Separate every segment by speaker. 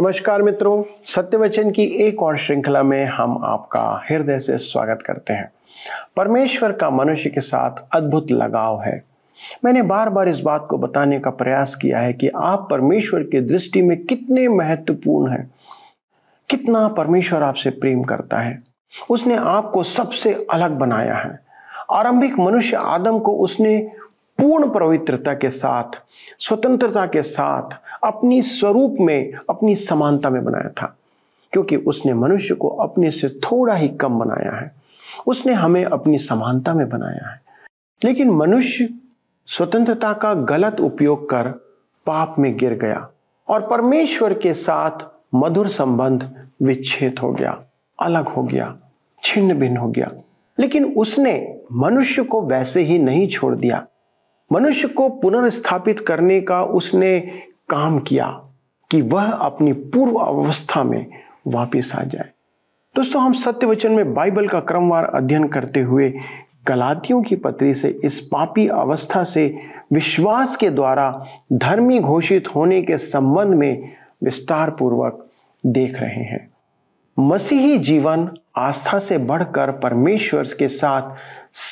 Speaker 1: नमस्कार मित्रों सत्यवचन की एक और श्रृंखला में हम आपका हृदय से स्वागत करते हैं परमेश्वर का मनुष्य के साथ अद्भुत लगाव है मैंने बार बार इस बात को बताने का प्रयास किया है कि आप परमेश्वर की दृष्टि में कितने महत्वपूर्ण हैं कितना परमेश्वर आपसे प्रेम करता है उसने आपको सबसे अलग बनाया है आरंभिक मनुष्य आदम को उसने पूर्ण पवित्रता के साथ स्वतंत्रता के साथ अपनी स्वरूप में अपनी समानता में बनाया था क्योंकि उसने मनुष्य को अपने से थोड़ा ही कम बनाया है उसने हमें अपनी समानता में बनाया है लेकिन मनुष्य स्वतंत्रता का गलत उपयोग कर पाप में गिर गया और परमेश्वर के साथ मधुर संबंध विच्छेद हो गया अलग हो गया छिन्न भिन्न हो गया लेकिन उसने मनुष्य को वैसे ही नहीं छोड़ दिया मनुष्य को पुनर्स्थापित करने का उसने काम किया कि वह अपनी पूर्व अवस्था में वापस आ जाए दोस्तों हम सत्य वचन में बाइबल का क्रमवार अध्ययन करते हुए गलातियों की पत्री से इस पापी अवस्था से विश्वास के द्वारा धर्मी घोषित होने के संबंध में विस्तार पूर्वक देख रहे हैं मसीही जीवन आस्था से बढ़कर परमेश्वर के साथ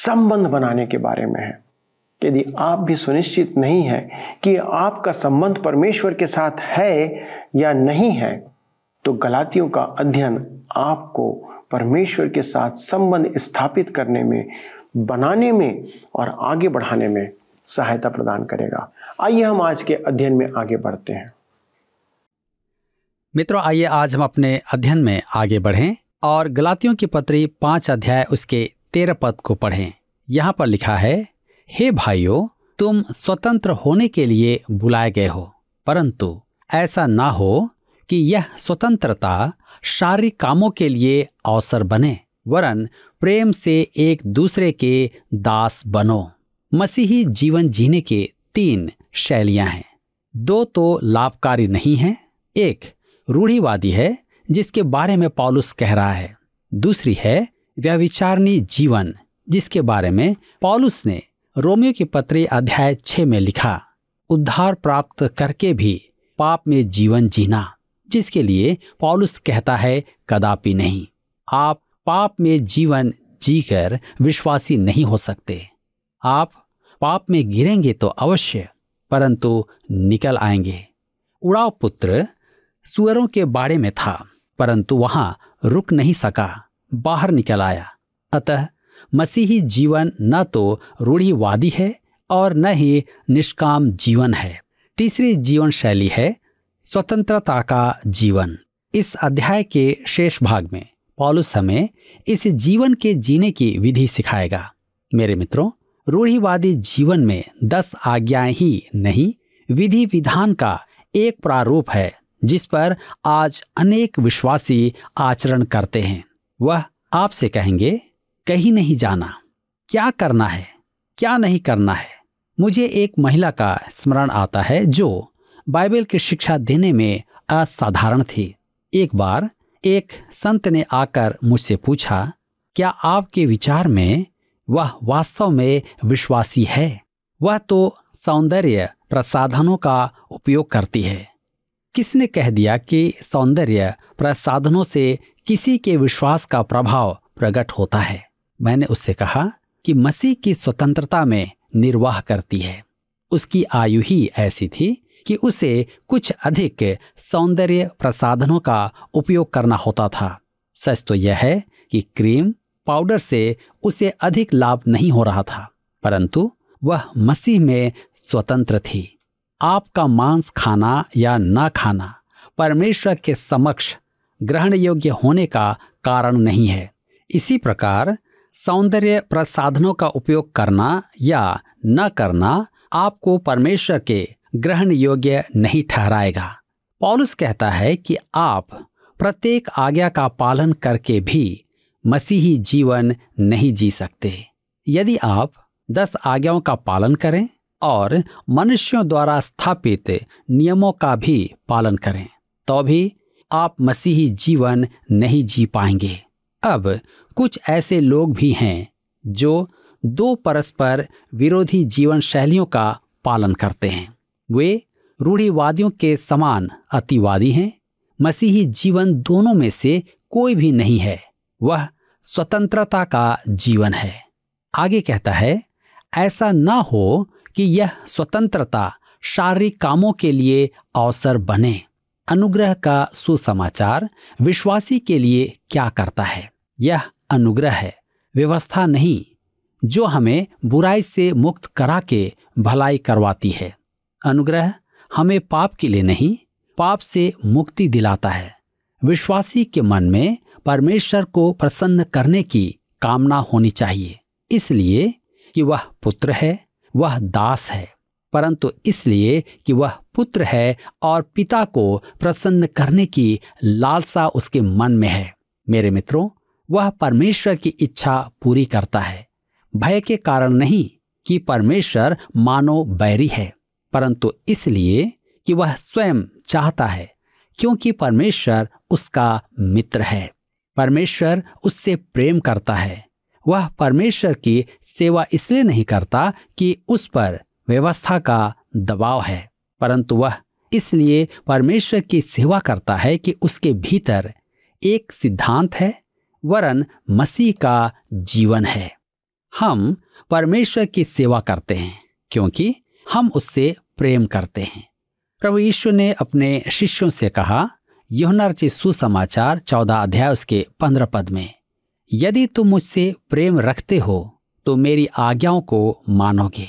Speaker 1: संबंध बनाने के बारे में है यदि आप भी सुनिश्चित नहीं है कि आपका संबंध परमेश्वर के साथ है या नहीं है तो गलातियों का अध्ययन आपको परमेश्वर के साथ संबंध स्थापित करने में बनाने में और आगे बढ़ाने में सहायता प्रदान करेगा आइए हम आज के अध्ययन में आगे बढ़ते हैं
Speaker 2: मित्रों आइए आज हम अपने अध्ययन में आगे बढ़ें और गलातियों की पत्री पांच अध्याय उसके तेरह पद को पढ़ें यहां पर लिखा है हे भाइयों तुम स्वतंत्र होने के लिए बुलाए गए हो परंतु ऐसा ना हो कि यह स्वतंत्रता शारीरिक कामों के लिए अवसर बने वरन प्रेम से एक दूसरे के दास बनो मसीही जीवन जीने के तीन शैलियां हैं दो तो लाभकारी नहीं है एक रूढ़ीवादी है जिसके बारे में पॉलुस कह रहा है दूसरी है व्यविचारणी जीवन जिसके बारे में पॉलुस ने रोमियो के पत्री अध्याय छ में लिखा उद्धार प्राप्त करके भी पाप में जीवन जीना जिसके लिए पॉलुस कहता है कदापि नहीं आप पाप में जीवन जीकर विश्वासी नहीं हो सकते आप पाप में गिरेंगे तो अवश्य परंतु निकल आएंगे उड़ाव पुत्र सुअरों के बाड़े में था परंतु वहां रुक नहीं सका बाहर निकल आया अतः मसीही जीवन न तो रूढ़ीवादी है और न ही निष्काम जीवन है तीसरी जीवन शैली है स्वतंत्रता का जीवन इस अध्याय के शेष भाग में पॉलुस हमें इस जीवन के जीने की विधि सिखाएगा मेरे मित्रों रूढ़ीवादी जीवन में दस आज्ञाएं ही नहीं विधि विधान का एक प्रारूप है जिस पर आज अनेक विश्वासी आचरण करते हैं वह आपसे कहेंगे कहीं नहीं जाना क्या करना है क्या नहीं करना है मुझे एक महिला का स्मरण आता है जो बाइबल की शिक्षा देने में असाधारण थी एक बार एक संत ने आकर मुझसे पूछा क्या आपके विचार में वह वास्तव में विश्वासी है वह तो सौंदर्य प्रसाधनों का उपयोग करती है किसने कह दिया कि सौंदर्य प्रसाधनों से किसी के विश्वास का प्रभाव प्रकट होता है मैंने उससे कहा कि मसीह की स्वतंत्रता में निर्वाह करती है उसकी आयु ही ऐसी थी कि उसे कुछ अधिक सौंदर्य प्रसाधनों का उपयोग करना होता था सच तो यह है कि क्रीम पाउडर से उसे अधिक लाभ नहीं हो रहा था परंतु वह मसीह में स्वतंत्र थी आपका मांस खाना या ना खाना परमेश्वर के समक्ष ग्रहण योग्य होने का कारण नहीं है इसी प्रकार सौंदर्य प्रसाधनों का उपयोग करना या न करना आपको परमेश्वर के ग्रहण योग्य नहीं ठहराएगा पॉलुस कहता है कि आप प्रत्येक आज्ञा का पालन करके भी मसीही जीवन नहीं जी सकते यदि आप दस आज्ञाओं का पालन करें और मनुष्यों द्वारा स्थापित नियमों का भी पालन करें तो भी आप मसीही जीवन नहीं जी पाएंगे अब कुछ ऐसे लोग भी हैं जो दो परस्पर विरोधी जीवन शैलियों का पालन करते हैं वे रूढ़िवादियों के समान अतिवादी हैं मसीही जीवन दोनों में से कोई भी नहीं है वह स्वतंत्रता का जीवन है आगे कहता है ऐसा ना हो कि यह स्वतंत्रता शारीरिक कामों के लिए अवसर बने अनुग्रह का सुसमाचार विश्वासी के लिए क्या करता है यह अनुग्रह है व्यवस्था नहीं जो हमें बुराई से मुक्त करा के भलाई करवाती है अनुग्रह हमें पाप के लिए नहीं पाप से मुक्ति दिलाता है विश्वासी के मन में परमेश्वर को प्रसन्न करने की कामना होनी चाहिए इसलिए कि वह पुत्र है वह दास है परंतु इसलिए कि वह पुत्र है और पिता को प्रसन्न करने की लालसा उसके मन में है मेरे मित्रों वह परमेश्वर की इच्छा पूरी करता है भय के कारण नहीं कि परमेश्वर मानो बैरी है परंतु इसलिए कि वह स्वयं चाहता है क्योंकि परमेश्वर उसका मित्र है परमेश्वर उससे प्रेम करता है वह परमेश्वर की सेवा इसलिए नहीं करता कि उस पर व्यवस्था का दबाव है परंतु वह इसलिए परमेश्वर की सेवा करता है कि उसके भीतर एक सिद्धांत है वरन मसीह का जीवन है हम परमेश्वर की सेवा करते हैं क्योंकि हम उससे प्रेम करते हैं प्रभु यीशु ने अपने शिष्यों से कहा यहुनार्चित सुसमाचार चौदह अध्याय उसके पंद्रह पद में यदि तुम मुझसे प्रेम रखते हो तो मेरी आज्ञाओं को मानोगे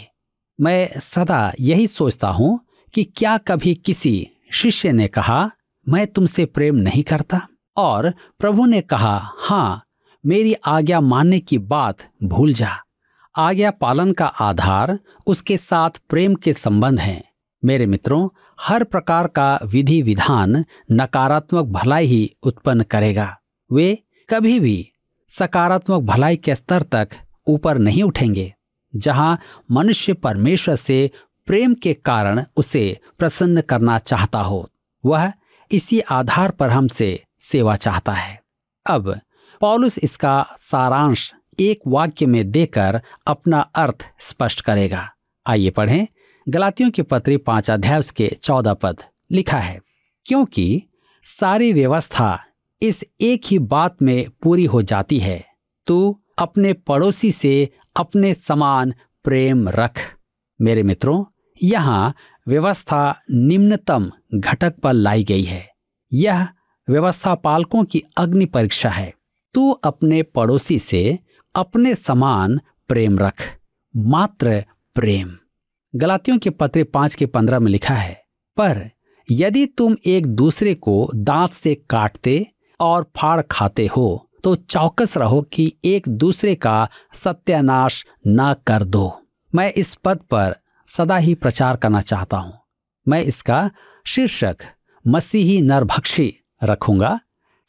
Speaker 2: मैं सदा यही सोचता हूं कि क्या कभी किसी शिष्य ने कहा मैं तुमसे प्रेम नहीं करता और प्रभु ने कहा हाँ मेरी आज्ञा मानने की बात भूल जा आज्ञा पालन का आधार उसके साथ प्रेम के संबंध हैं मेरे मित्रों हर प्रकार का विधि विधान नकारात्मक भलाई ही उत्पन्न करेगा वे कभी भी सकारात्मक भलाई के स्तर तक ऊपर नहीं उठेंगे जहां मनुष्य परमेश्वर से प्रेम के कारण उसे प्रसन्न करना चाहता हो वह इसी आधार पर हमसे सेवा चाहता है अब पॉलुस इसका सारांश एक वाक्य में देकर अपना अर्थ स्पष्ट करेगा आइए पढ़ें गलातियों के पत्री पांच अध्याय के चौदह पद लिखा है क्योंकि सारी व्यवस्था इस एक ही बात में पूरी हो जाती है तू अपने पड़ोसी से अपने समान प्रेम रख मेरे मित्रों यहाँ व्यवस्था निम्नतम घटक पर लाई गई है यह व्यवस्था पालकों की अग्नि परीक्षा है तू अपने पड़ोसी से अपने समान प्रेम रख मात्र प्रेम गलातियों के पत्र पांच के पंद्रह में लिखा है पर यदि तुम एक दूसरे को दांत से काटते और फाड़ खाते हो तो चौकस रहो कि एक दूसरे का सत्यानाश ना कर दो मैं इस पद पर सदा ही प्रचार करना चाहता हूं मैं इसका शीर्षक मसीही नरभक्षी रखूंगा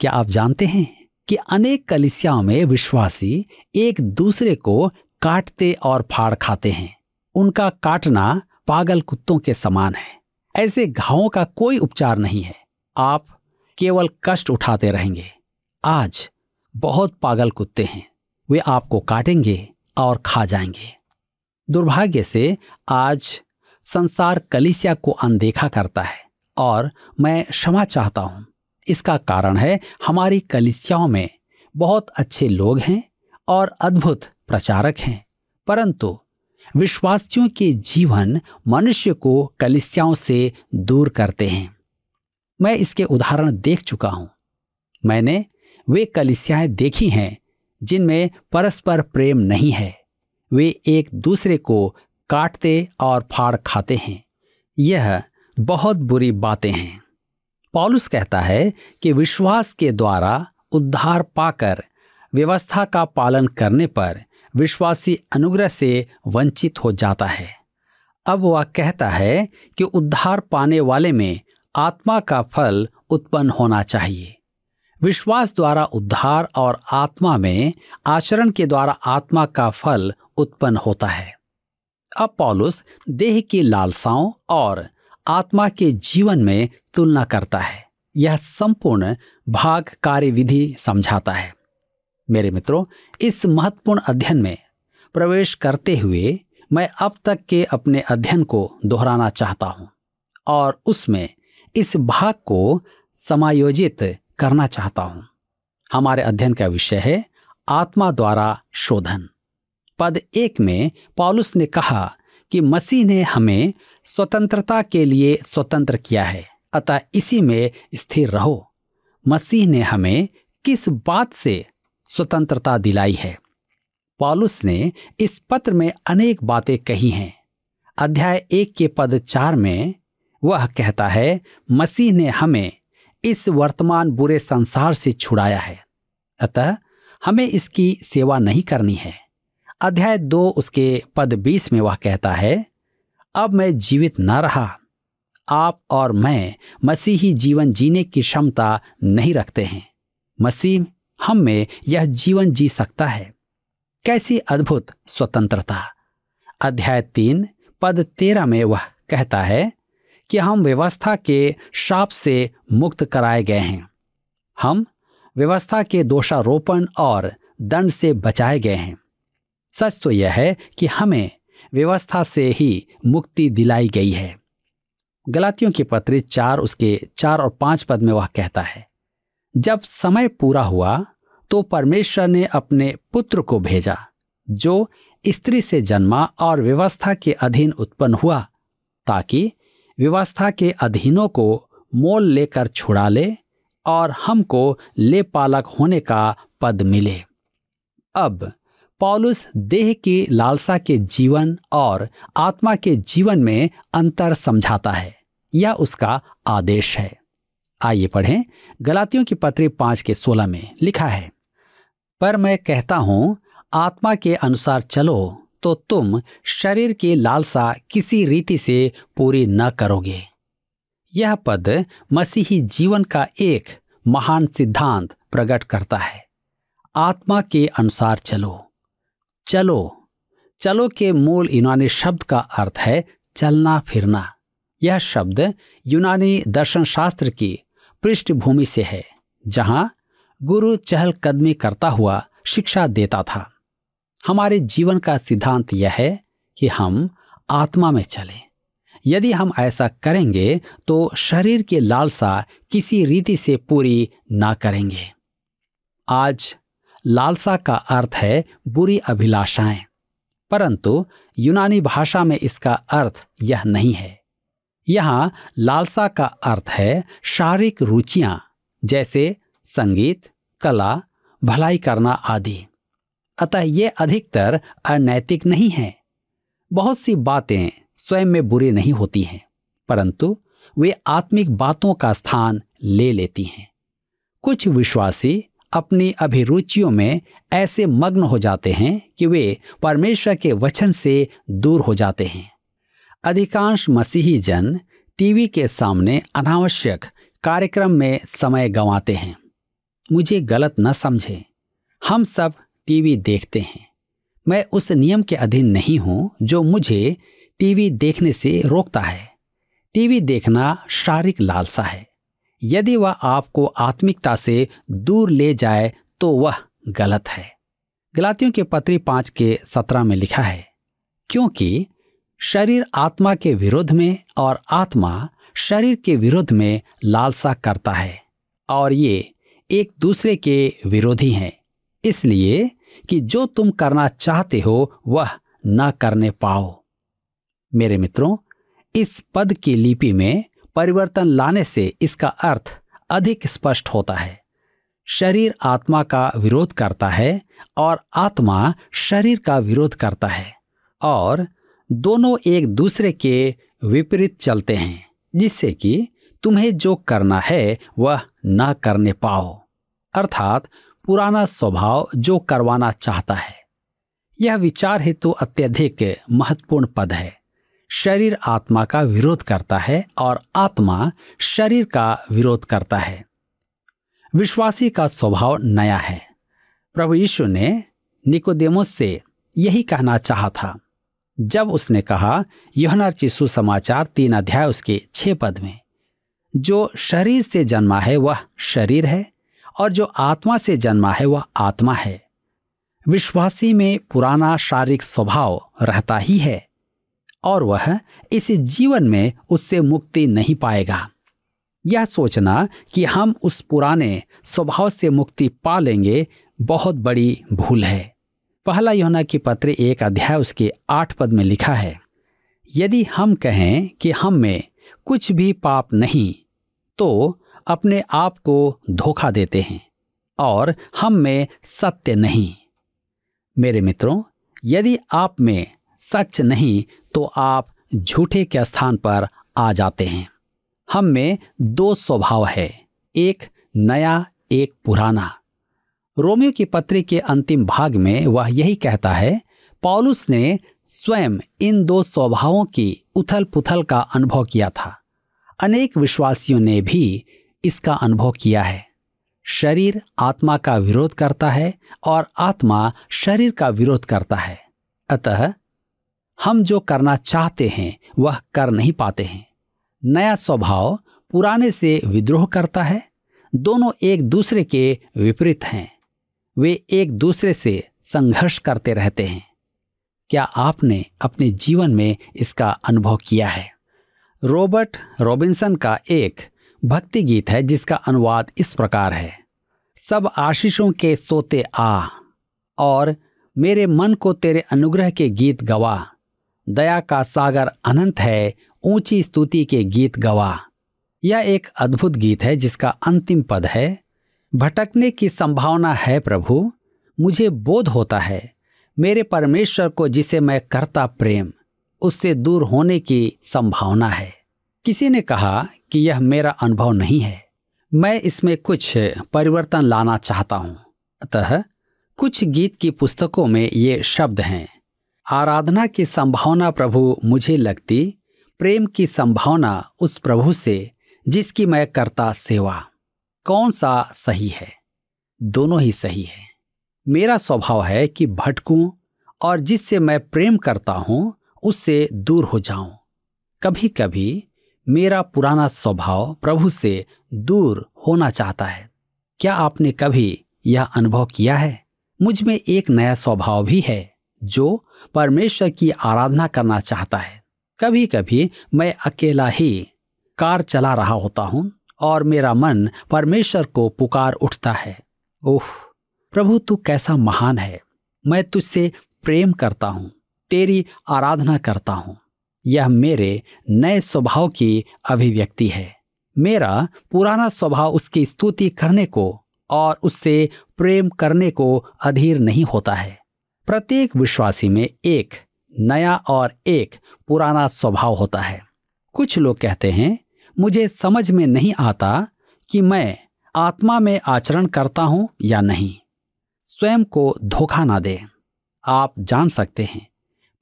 Speaker 2: क्या आप जानते हैं कि अनेक कलिसियाओं में विश्वासी एक दूसरे को काटते और फाड़ खाते हैं उनका काटना पागल कुत्तों के समान है ऐसे घावों का कोई उपचार नहीं है आप केवल कष्ट उठाते रहेंगे आज बहुत पागल कुत्ते हैं वे आपको काटेंगे और खा जाएंगे दुर्भाग्य से आज संसार कलिसिया को अनदेखा करता है और मैं क्षमा चाहता हूं इसका कारण है हमारी कलिसियाओं में बहुत अच्छे लोग हैं और अद्भुत प्रचारक हैं परंतु विश्वासियों के जीवन मनुष्य को कलिसियाओं से दूर करते हैं मैं इसके उदाहरण देख चुका हूं मैंने वे कलिसियाएं देखी हैं जिनमें परस्पर प्रेम नहीं है वे एक दूसरे को काटते और फाड़ खाते हैं यह बहुत बुरी बातें हैं पॉलुस कहता है कि विश्वास के द्वारा उद्धार पाकर व्यवस्था का पालन करने पर विश्वासी अनुग्रह से वंचित हो जाता है अब वह कहता है कि उद्धार पाने वाले में आत्मा का फल उत्पन्न होना चाहिए विश्वास द्वारा उद्धार और आत्मा में आचरण के द्वारा आत्मा का फल उत्पन्न होता है अब पॉलुस देह की लालसाओं और आत्मा के जीवन में तुलना करता है यह संपूर्ण भाग कार्य विधि समझाता है मेरे मित्रों इस महत्वपूर्ण अध्ययन में प्रवेश करते हुए मैं अब तक के अपने अध्ययन को दोहराना चाहता हूं और उसमें इस भाग को समायोजित करना चाहता हूं हमारे अध्ययन का विषय है आत्मा द्वारा शोधन पद एक में पॉलुस ने कहा कि मसीह ने हमें स्वतंत्रता के लिए स्वतंत्र किया है अतः इसी में स्थिर रहो मसीह ने हमें किस बात से स्वतंत्रता दिलाई है पॉलुस ने इस पत्र में अनेक बातें कही हैं अध्याय एक के पद चार में वह कहता है मसीह ने हमें इस वर्तमान बुरे संसार से छुड़ाया है अतः हमें इसकी सेवा नहीं करनी है अध्याय दो उसके पद बीस में वह कहता है अब मैं जीवित न रहा आप और मैं मसीही जीवन जीने की क्षमता नहीं रखते हैं मसीह हम में यह जीवन जी सकता है कैसी अद्भुत स्वतंत्रता अध्याय तीन पद तेरह में वह कहता है कि हम व्यवस्था के शाप से मुक्त कराए गए हैं हम व्यवस्था के दोषारोपण और दंड से बचाए गए हैं सच तो यह है कि हमें व्यवस्था से ही मुक्ति दिलाई गई है गलातियों के पत्र चार उसके चार और पांच पद में वह कहता है जब समय पूरा हुआ तो परमेश्वर ने अपने पुत्र को भेजा जो स्त्री से जन्मा और व्यवस्था के अधीन उत्पन्न हुआ ताकि व्यवस्था के अधीनों को मोल लेकर छुड़ा ले और हमको ले पालक होने का पद मिले अब पॉलुस देह के लालसा के जीवन और आत्मा के जीवन में अंतर समझाता है यह उसका आदेश है आइए पढ़ें गलातियों की पत्री पांच के सोलह में लिखा है पर मैं कहता हूं आत्मा के अनुसार चलो तो तुम शरीर की लालसा किसी रीति से पूरी न करोगे यह पद मसीही जीवन का एक महान सिद्धांत प्रकट करता है आत्मा के अनुसार चलो चलो चलो के मूल यूनानी शब्द का अर्थ है चलना फिरना यह शब्द यूनानी दर्शन शास्त्र की पृष्ठभूमि से है जहां गुरु चहलकदमी करता हुआ शिक्षा देता था हमारे जीवन का सिद्धांत यह है कि हम आत्मा में चलें यदि हम ऐसा करेंगे तो शरीर की लालसा किसी रीति से पूरी ना करेंगे आज लालसा का अर्थ है बुरी अभिलाषाएं परंतु यूनानी भाषा में इसका अर्थ यह नहीं है यहां लालसा का अर्थ है शारीरिक रुचियां जैसे संगीत कला भलाई करना आदि अतः ये अधिकतर अनैतिक नहीं है बहुत सी बातें स्वयं में बुरी नहीं होती हैं परंतु वे आत्मिक बातों का स्थान ले लेती हैं कुछ विश्वासी अपनी अभिरुचियों में ऐसे मग्न हो जाते हैं कि वे परमेश्वर के वचन से दूर हो जाते हैं अधिकांश मसीही जन टीवी के सामने अनावश्यक कार्यक्रम में समय गंवाते हैं मुझे गलत न समझे हम सब टीवी देखते हैं मैं उस नियम के अधीन नहीं हूं जो मुझे टीवी देखने से रोकता है टीवी देखना शारीरिक लालसा है यदि वह आपको आत्मिकता से दूर ले जाए तो वह गलत है गलातियों के पत्री पांच के सत्रह में लिखा है क्योंकि शरीर आत्मा के विरोध में और आत्मा शरीर के विरोध में लालसा करता है और ये एक दूसरे के विरोधी हैं इसलिए कि जो तुम करना चाहते हो वह न करने पाओ मेरे मित्रों इस पद की लिपि में परिवर्तन लाने से इसका अर्थ अधिक स्पष्ट होता है शरीर आत्मा का विरोध करता है और आत्मा शरीर का विरोध करता है और दोनों एक दूसरे के विपरीत चलते हैं जिससे कि तुम्हें जो करना है वह ना करने पाओ अर्थात पुराना स्वभाव जो करवाना चाहता है यह विचार हेतु तो अत्यधिक महत्वपूर्ण पद है शरीर आत्मा का विरोध करता है और आत्मा शरीर का विरोध करता है विश्वासी का स्वभाव नया है प्रभु यीशु ने निकोदेमोस से यही कहना चाहा था जब उसने कहा चिशु सुसमाचार तीन अध्याय उसके छह पद में जो शरीर से जन्मा है वह शरीर है और जो आत्मा से जन्मा है वह आत्मा है विश्वासी में पुराना शारीरिक स्वभाव रहता ही है और वह इस जीवन में उससे मुक्ति नहीं पाएगा यह सोचना कि हम उस पुराने स्वभाव से मुक्ति पा लेंगे बहुत बड़ी भूल है पहला योना की पत्र एक अध्याय उसके आठ पद में लिखा है यदि हम कहें कि हम में कुछ भी पाप नहीं तो अपने आप को धोखा देते हैं और हम में सत्य नहीं मेरे मित्रों यदि आप में सच नहीं तो आप झूठे के स्थान पर आ जाते हैं हम में दो स्वभाव है एक नया एक पुराना रोमियो की पत्री के अंतिम भाग में वह यही कहता है पॉलुस ने स्वयं इन दो स्वभावों की उथल पुथल का अनुभव किया था अनेक विश्वासियों ने भी इसका अनुभव किया है शरीर आत्मा का विरोध करता है और आत्मा शरीर का विरोध करता है अतः हम जो करना चाहते हैं वह कर नहीं पाते हैं नया स्वभाव पुराने से विद्रोह करता है दोनों एक दूसरे के विपरीत हैं वे एक दूसरे से संघर्ष करते रहते हैं क्या आपने अपने जीवन में इसका अनुभव किया है रॉबर्ट रॉबिन्सन का एक भक्ति गीत है जिसका अनुवाद इस प्रकार है सब आशीषों के सोते आ और मेरे मन को तेरे अनुग्रह के गीत गवा दया का सागर अनंत है ऊंची स्तुति के गीत गवा यह एक अद्भुत गीत है जिसका अंतिम पद है भटकने की संभावना है प्रभु मुझे बोध होता है मेरे परमेश्वर को जिसे मैं करता प्रेम उससे दूर होने की संभावना है किसी ने कहा कि यह मेरा अनुभव नहीं है मैं इसमें कुछ परिवर्तन लाना चाहता हूँ अतः कुछ गीत की पुस्तकों में ये शब्द हैं आराधना की संभावना प्रभु मुझे लगती प्रेम की संभावना उस प्रभु से जिसकी मैं करता सेवा कौन सा सही है दोनों ही सही है मेरा स्वभाव है कि भटकूं और जिससे मैं प्रेम करता हूं उससे दूर हो जाऊं कभी कभी मेरा पुराना स्वभाव प्रभु से दूर होना चाहता है क्या आपने कभी यह अनुभव किया है मुझ में एक नया स्वभाव भी है जो परमेश्वर की आराधना करना चाहता है कभी कभी मैं अकेला ही कार चला रहा होता हूं और मेरा मन परमेश्वर को पुकार उठता है ओह प्रभु तू कैसा महान है मैं तुझसे प्रेम करता हूं तेरी आराधना करता हूँ यह मेरे नए स्वभाव की अभिव्यक्ति है मेरा पुराना स्वभाव उसकी स्तुति करने को और उससे प्रेम करने को अधीर नहीं होता है प्रत्येक विश्वासी में एक नया और एक पुराना स्वभाव होता है कुछ लोग कहते हैं मुझे समझ में नहीं आता कि मैं आत्मा में आचरण करता हूं या नहीं स्वयं को धोखा ना दे आप जान सकते हैं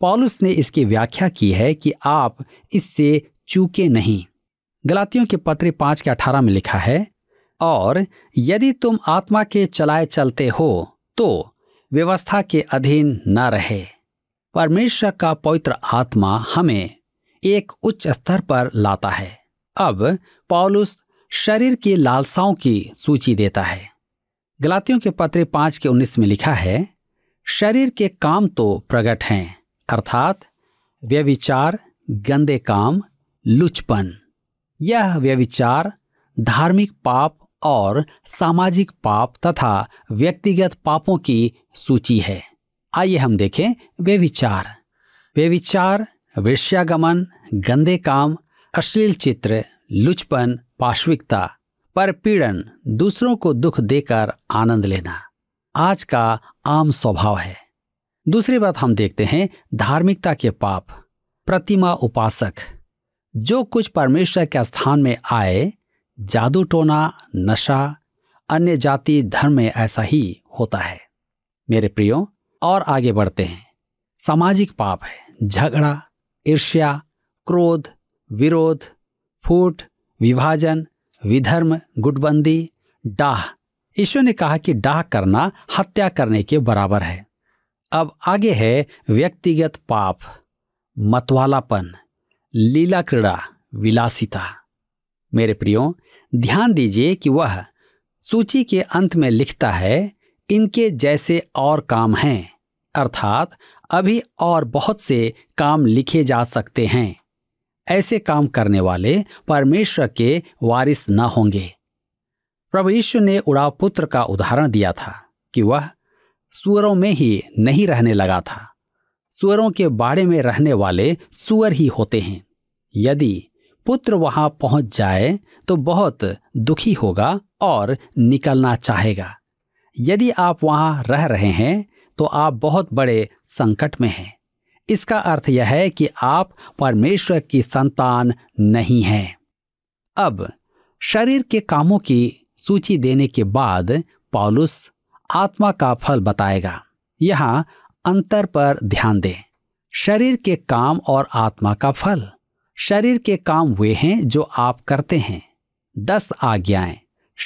Speaker 2: पॉलुस ने इसकी व्याख्या की है कि आप इससे चूके नहीं गलातियों के पत्र पांच के अठारह में लिखा है और यदि तुम आत्मा के चलाए चलते हो तो व्यवस्था के अधीन न रहे परमेश्वर का पवित्र आत्मा हमें एक उच्च स्तर पर लाता है अब पॉलुस शरीर की लालसाओं की सूची देता है गलातियों के पत्र पांच के उन्नीस में लिखा है शरीर के काम तो प्रकट हैं अर्थात व्यविचार गंदे काम लुचपन यह व्यविचार धार्मिक पाप और सामाजिक पाप तथा व्यक्तिगत पापों की सूची है आइए हम देखें वे विचार वे विचार विषयागमन गंदे काम अश्लील चित्र लुचपन पाश्विकता पर पीड़न दूसरों को दुख देकर आनंद लेना आज का आम स्वभाव है दूसरी बात हम देखते हैं धार्मिकता के पाप प्रतिमा उपासक जो कुछ परमेश्वर के स्थान में आए जादू टोना नशा अन्य जाति धर्म में ऐसा ही होता है मेरे प्रियो और आगे बढ़ते हैं सामाजिक पाप है झगड़ा ईर्ष्या क्रोध विरोध फूट विभाजन विधर्म गुटबंदी डाह ईश्वर ने कहा कि डाह करना हत्या करने के बराबर है अब आगे है व्यक्तिगत पाप मतवालापन लीला क्रीड़ा विलासिता मेरे प्रियो ध्यान दीजिए कि वह सूची के अंत में लिखता है इनके जैसे और काम हैं अर्थात अभी और बहुत से काम लिखे जा सकते हैं ऐसे काम करने वाले परमेश्वर के वारिस न होंगे प्रभु यीशु ने उड़ाव पुत्र का उदाहरण दिया था कि वह सुअरों में ही नहीं रहने लगा था सुअरों के बाड़े में रहने वाले सुअर ही होते हैं यदि पुत्र वहां पहुंच जाए तो बहुत दुखी होगा और निकलना चाहेगा यदि आप वहां रह रहे हैं तो आप बहुत बड़े संकट में हैं इसका अर्थ यह है कि आप परमेश्वर की संतान नहीं हैं अब शरीर के कामों की सूची देने के बाद पॉलुस आत्मा का फल बताएगा यहां अंतर पर ध्यान दें शरीर के काम और आत्मा का फल शरीर के काम वे हैं जो आप करते हैं दस आज्ञाएं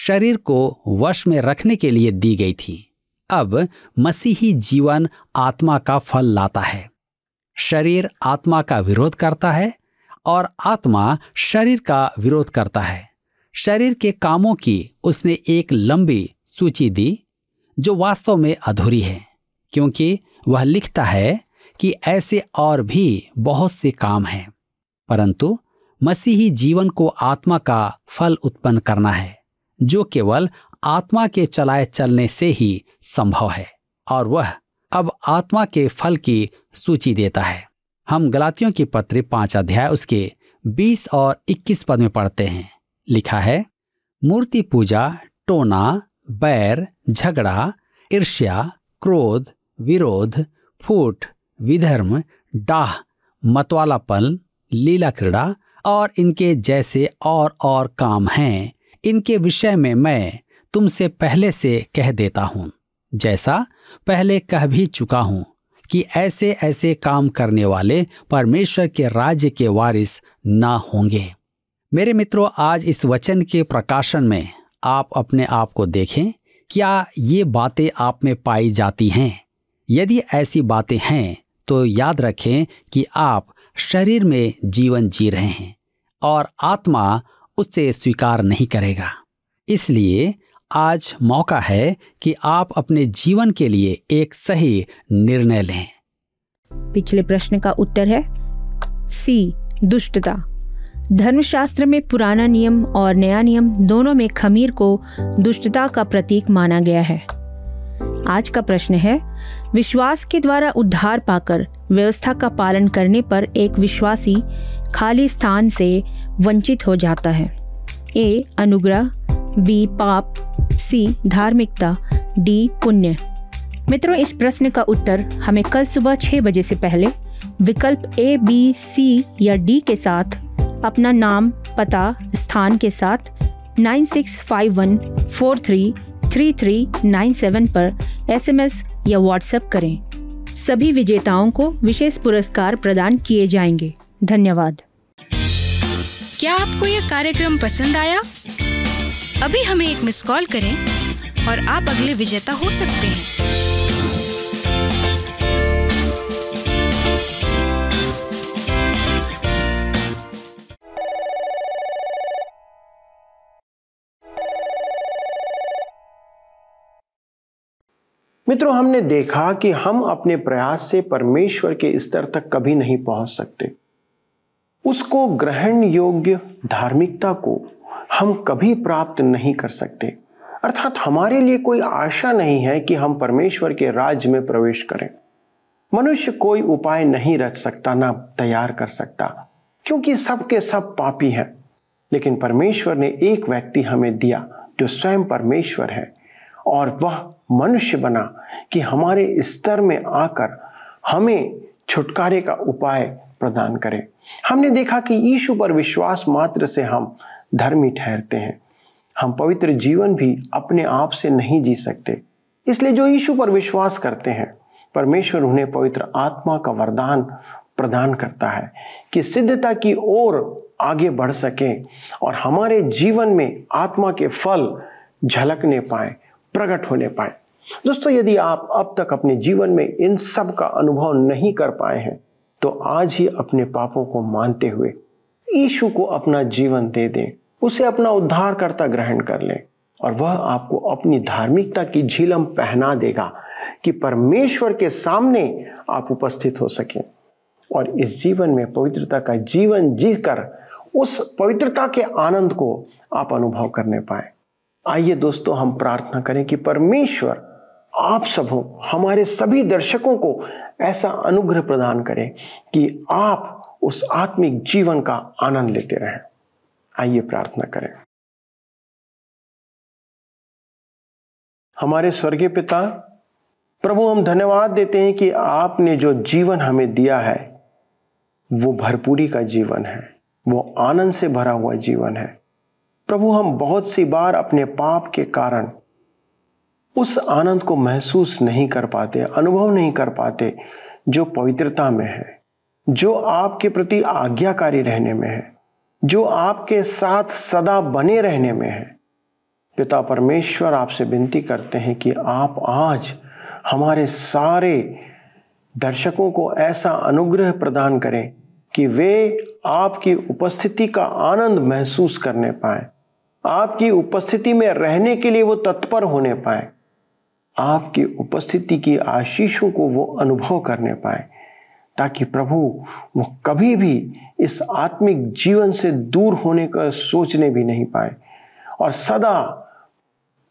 Speaker 2: शरीर को वश में रखने के लिए दी गई थी अब मसीही जीवन आत्मा का फल लाता है शरीर आत्मा का विरोध करता है और आत्मा शरीर का विरोध करता है शरीर के कामों की उसने एक लंबी सूची दी जो वास्तव में अधूरी है क्योंकि वह लिखता है कि ऐसे और भी बहुत से काम हैं परंतु मसीही जीवन को आत्मा का फल उत्पन्न करना है जो केवल आत्मा के चलाए चलने से ही संभव है और वह अब आत्मा के फल की सूची देता है हम गलातियों की पत्र पांच अध्याय उसके 20 और 21 पद में पढ़ते हैं लिखा है मूर्ति पूजा टोना बैर झगड़ा ईर्ष्या क्रोध विरोध फूट विधर्म डाह मतवालापन लीला क्रीड़ा और इनके जैसे और और काम हैं इनके विषय में मैं तुमसे पहले से कह देता हूं जैसा पहले कह भी चुका हूं कि ऐसे ऐसे काम करने वाले परमेश्वर के राज्य के वारिस ना होंगे मेरे मित्रों आज इस वचन के प्रकाशन में आप अपने आप को देखें क्या ये बातें आप में पाई जाती हैं यदि ऐसी बातें हैं तो याद रखें कि आप शरीर में जीवन जी रहे हैं और आत्मा उससे स्वीकार नहीं करेगा इसलिए आज मौका है कि आप अपने जीवन के लिए एक सही निर्णय लें पिछले प्रश्न का उत्तर है सी दुष्टता धर्मशास्त्र में पुराना नियम और नया नियम दोनों में खमीर को दुष्टता का प्रतीक माना गया है आज का प्रश्न है विश्वास के द्वारा उद्धार पाकर व्यवस्था का पालन करने पर एक विश्वासी खाली स्थान से वंचित हो जाता है ए अनुग्रह बी पाप सी धार्मिकता डी पुण्य मित्रों इस प्रश्न का उत्तर हमें कल सुबह छः बजे से पहले विकल्प ए बी सी या डी के साथ अपना नाम पता स्थान के साथ 9651433397 पर एसएमएस या व्हाट्सएप करें सभी विजेताओं को विशेष पुरस्कार प्रदान किए जाएंगे धन्यवाद
Speaker 1: क्या आपको यह कार्यक्रम पसंद आया अभी हमें एक मिस कॉल करें और आप अगले विजेता हो सकते हैं मित्रों हमने देखा कि हम अपने प्रयास से परमेश्वर के स्तर तक कभी नहीं पहुंच सकते उसको ग्रहण योग्य धार्मिकता को हम कभी प्राप्त नहीं कर सकते अर्थात हमारे लिए कोई आशा नहीं है कि हम परमेश्वर के राज्य में प्रवेश करें मनुष्य कोई उपाय नहीं रच सकता ना तैयार कर सकता क्योंकि सबके सब पापी हैं लेकिन परमेश्वर ने एक व्यक्ति हमें दिया जो स्वयं परमेश्वर है और वह मनुष्य बना कि हमारे स्तर में आकर हमें छुटकारे का उपाय प्रदान करे हमने देखा कि यीशु पर विश्वास मात्र से हम धर्मी ठहरते हैं हम पवित्र जीवन भी अपने आप से नहीं जी सकते इसलिए जो यीशु पर विश्वास करते हैं परमेश्वर उन्हें पवित्र आत्मा का वरदान प्रदान करता है कि सिद्धता की ओर आगे बढ़ सके और हमारे जीवन में आत्मा के फल झलकने पाए प्रकट होने पाए दोस्तों यदि आप अब तक अपने जीवन में इन सब का अनुभव नहीं कर पाए हैं तो आज ही अपने पापों को मानते हुए ईशु को अपना जीवन दे दें उसे अपना उद्धारकर्ता ग्रहण कर लें और वह आपको अपनी धार्मिकता की झीलम पहना देगा कि परमेश्वर के सामने आप उपस्थित हो सके और इस जीवन में पवित्रता का जीवन जीकर उस पवित्रता के आनंद को आप अनुभव करने पाए आइए दोस्तों हम प्रार्थना करें कि परमेश्वर आप सबों हमारे सभी दर्शकों को ऐसा अनुग्रह प्रदान करें कि आप उस आत्मिक जीवन का आनंद लेते रहें आइए प्रार्थना करें हमारे स्वर्गीय पिता प्रभु हम धन्यवाद देते हैं कि आपने जो जीवन हमें दिया है वो भरपूरी का जीवन है वो आनंद से भरा हुआ जीवन है प्रभु हम बहुत सी बार अपने पाप के कारण उस आनंद को महसूस नहीं कर पाते अनुभव नहीं कर पाते जो पवित्रता में है जो आपके प्रति आज्ञाकारी रहने में है जो आपके साथ सदा बने रहने में है पिता परमेश्वर आपसे विनती करते हैं कि आप आज हमारे सारे दर्शकों को ऐसा अनुग्रह प्रदान करें कि वे आपकी उपस्थिति का आनंद महसूस करने पाए आपकी उपस्थिति में रहने के लिए वो तत्पर होने पाए आपकी उपस्थिति की आशीषों को वो अनुभव करने पाए ताकि प्रभु वो कभी भी इस आत्मिक जीवन से दूर होने का सोचने भी नहीं पाए और सदा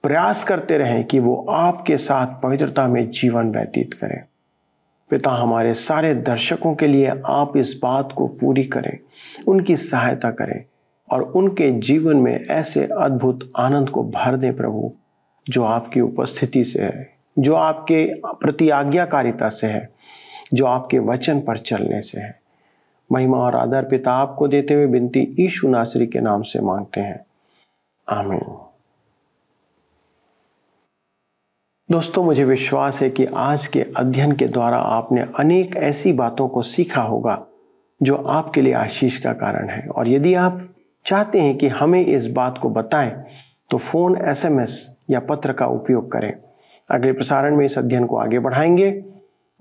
Speaker 1: प्रयास करते रहें कि वो आपके साथ पवित्रता में जीवन व्यतीत करें पिता हमारे सारे दर्शकों के लिए आप इस बात को पूरी करें उनकी सहायता करें और उनके जीवन में ऐसे अद्भुत आनंद को भर दें प्रभु जो आपकी उपस्थिति से है जो आपके प्रति आज्ञाकारिता से है जो आपके वचन पर चलने से है महिमा और आदर पिता आपको देते हुए बिनती ईशु नासरी के नाम से मांगते हैं आमीन दोस्तों मुझे विश्वास है कि आज के अध्ययन के द्वारा आपने अनेक ऐसी बातों को सीखा होगा जो आपके लिए आशीष का कारण है और यदि आप चाहते हैं कि हमें इस बात को बताएं तो फ़ोन एसएमएस या पत्र का उपयोग करें अगले प्रसारण में इस अध्ययन को आगे बढ़ाएंगे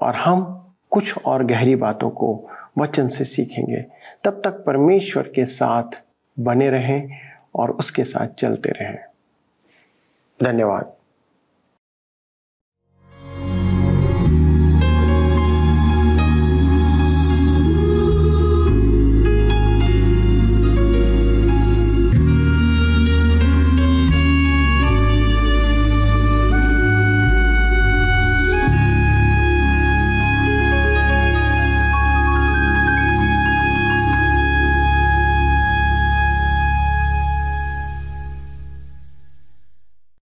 Speaker 1: और हम कुछ और गहरी बातों को वचन से सीखेंगे तब तक परमेश्वर के साथ बने रहें और उसके साथ चलते रहें धन्यवाद